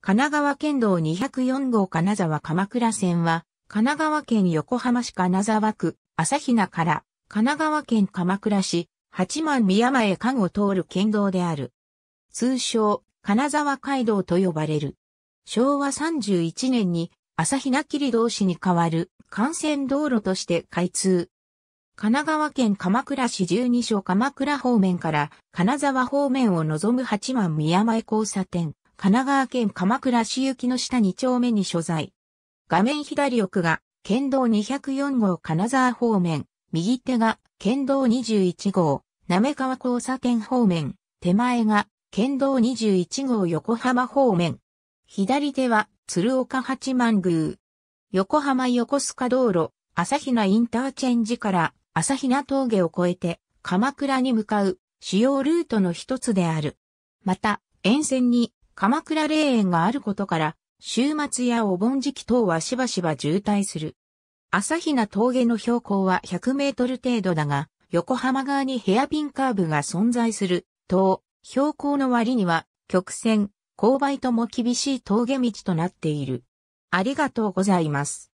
神奈川県道204号金沢鎌倉線は、神奈川県横浜市金沢区、朝比奈から、神奈川県鎌倉市、八幡宮前間を通る県道である。通称、金沢街道と呼ばれる。昭和31年に、朝比奈切道市に変わる幹線道路として開通。神奈川県鎌倉市12所鎌倉方面から金沢方面を望む八幡宮前交差点。神奈川県鎌倉市行きの下2丁目に所在。画面左奥が県道204号金沢方面、右手が県道21号、滑川交差点方面、手前が県道21号横浜方面。左手は鶴岡八幡宮。横浜横須賀道路、朝比奈インターチェンジから朝比奈峠を越えて鎌倉に向かう主要ルートの一つである。また、沿線に鎌倉霊園があることから、週末やお盆時期等はしばしば渋滞する。朝比奈峠の標高は100メートル程度だが、横浜側にヘアピンカーブが存在する、等、標高の割には、曲線、勾配とも厳しい峠道となっている。ありがとうございます。